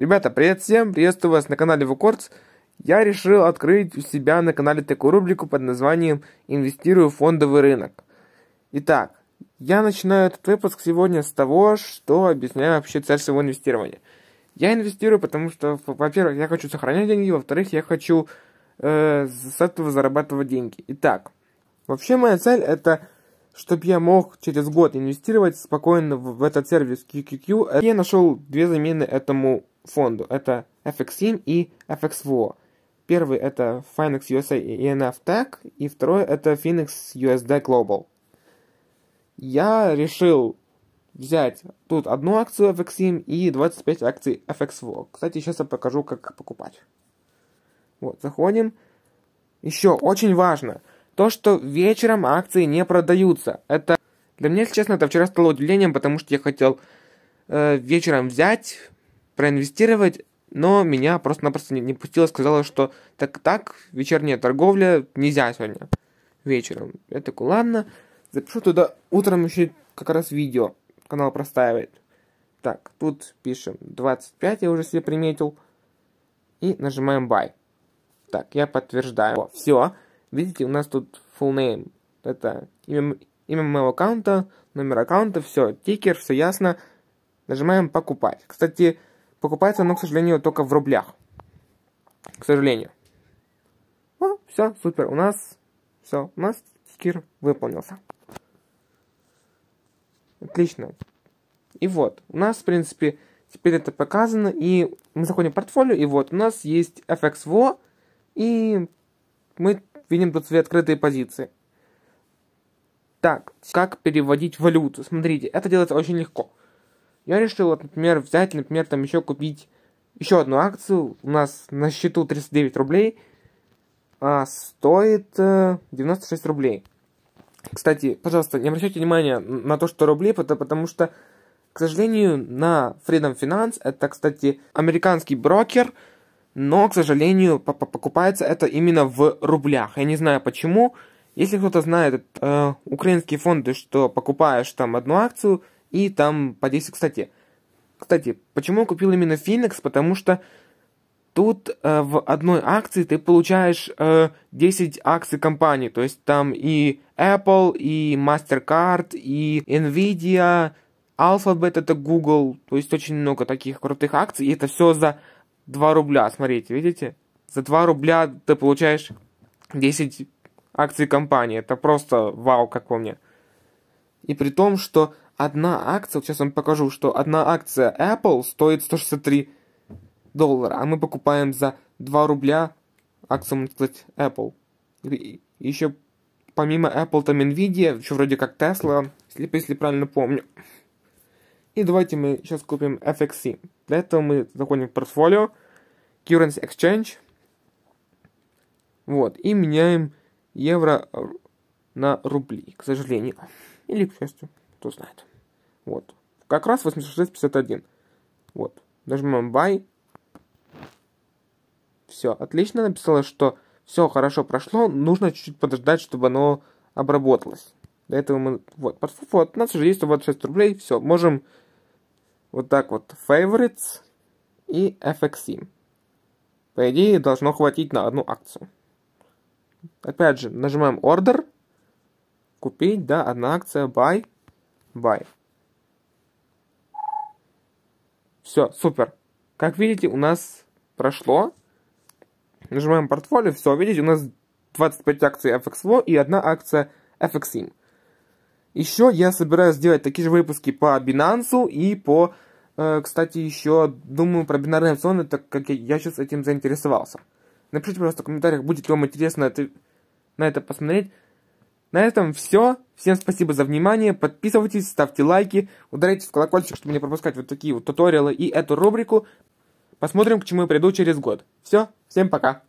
Ребята, привет всем! Приветствую вас на канале Вукордс. Я решил открыть у себя на канале такую рубрику под названием «Инвестирую в фондовый рынок». Итак, я начинаю этот выпуск сегодня с того, что объясняю вообще цель своего инвестирования. Я инвестирую, потому что, во-первых, я хочу сохранять деньги, во-вторых, я хочу э, с этого зарабатывать деньги. Итак, вообще моя цель это чтобы я мог через год инвестировать спокойно в этот сервис QQQ, я нашел две замены этому фонду. Это FXIM и FXVO. Первый это Finex USA и ENF Tech, и второй это Phoenix USD Global. Я решил взять тут одну акцию FXIM и 25 акций FXVO. Кстати, сейчас я покажу, как покупать. Вот, заходим. Еще очень важно, то, что вечером акции не продаются. Это для меня, если честно, это вчера стало удивлением, потому что я хотел э, вечером взять проинвестировать, но меня просто-напросто не, не пустила, сказала, что так-так, вечерняя торговля нельзя сегодня вечером. Я такой, ладно, запишу туда утром еще как раз видео, канал простаивает. Так, тут пишем 25, я уже себе приметил, и нажимаем buy. Так, я подтверждаю. Все, видите, у нас тут full name, это имя, имя моего аккаунта, номер аккаунта, все, тикер, все ясно. Нажимаем покупать. Кстати, Покупается оно, к сожалению, только в рублях. К сожалению. Ну, все, супер. У нас все. У нас стикер выполнился. Отлично. И вот, у нас, в принципе, теперь это показано, и мы заходим в портфолио, и вот, у нас есть FXVO, и мы видим тут свои открытые позиции. Так, как переводить валюту? Смотрите, это делается очень легко я решил, вот, например, взять, например, там еще купить еще одну акцию. У нас на счету 39 рублей, а стоит 96 э, рублей. Кстати, пожалуйста, не обращайте внимания на то, что рубли, потому, потому что, к сожалению, на Freedom Finance, это, кстати, американский брокер, но, к сожалению, покупается это именно в рублях. Я не знаю почему. Если кто-то знает э, украинские фонды, что покупаешь там одну акцию – и там по 10 кстати. Кстати, почему я купил именно Феникс? Потому что тут э, в одной акции ты получаешь э, 10 акций компании. То есть там и Apple, и MasterCard, и Nvidia, Alphabet это Google. То есть очень много таких крутых акций. И это все за 2 рубля. Смотрите, видите? За 2 рубля ты получаешь 10 акций компании. Это просто вау, как по мне. И при том, что одна акция, вот сейчас вам покажу, что одна акция Apple стоит 163 доллара, а мы покупаем за 2 рубля акцию, можно сказать, Apple. И еще помимо Apple там Nvidia, еще вроде как Tesla, если, если правильно помню. И давайте мы сейчас купим FXC. Для этого мы заходим в портфолио, Currency Exchange, вот, и меняем евро на рубли, к сожалению. Или к счастью кто знает. Вот. Как раз 8651. Вот. Нажимаем buy. Все, отлично. Написала, что все хорошо прошло, нужно чуть-чуть подождать, чтобы оно обработалось. До этого мы... Вот, вот, у нас уже есть 126 рублей, все, можем вот так вот favorites и FXIM. По идее, должно хватить на одну акцию. Опять же, нажимаем order, купить, да, одна акция, buy, Бай. Все, супер. Как видите, у нас прошло. Нажимаем портфолио. Все, видите, у нас 25 акций FXLO и одна акция FXIM. Еще я собираюсь сделать такие же выпуски по Binance и по, э, кстати, еще думаю про бинарные опционы, так как я сейчас этим заинтересовался. Напишите, пожалуйста, в комментариях, будет ли вам интересно это, на это посмотреть. На этом все. Всем спасибо за внимание. Подписывайтесь, ставьте лайки, ударяйте в колокольчик, чтобы не пропускать вот такие вот туториалы и эту рубрику. Посмотрим, к чему я приду через год. Все, всем пока.